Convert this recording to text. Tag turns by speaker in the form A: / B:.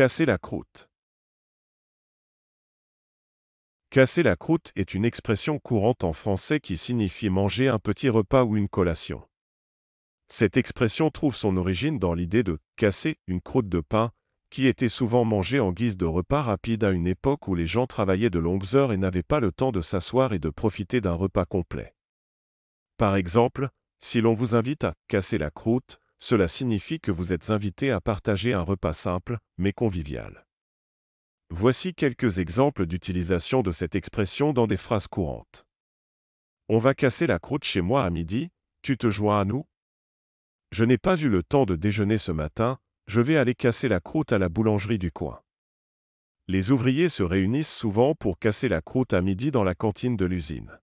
A: Casser la croûte. Casser la croûte est une expression courante en français qui signifie manger un petit repas ou une collation. Cette expression trouve son origine dans l'idée de casser une croûte de pain, qui était souvent mangée en guise de repas rapide à une époque où les gens travaillaient de longues heures et n'avaient pas le temps de s'asseoir et de profiter d'un repas complet. Par exemple, si l'on vous invite à casser la croûte, cela signifie que vous êtes invité à partager un repas simple, mais convivial. Voici quelques exemples d'utilisation de cette expression dans des phrases courantes. On va casser la croûte chez moi à midi, tu te joins à nous Je n'ai pas eu le temps de déjeuner ce matin, je vais aller casser la croûte à la boulangerie du coin. Les ouvriers se réunissent souvent pour casser la croûte à midi dans la cantine de l'usine.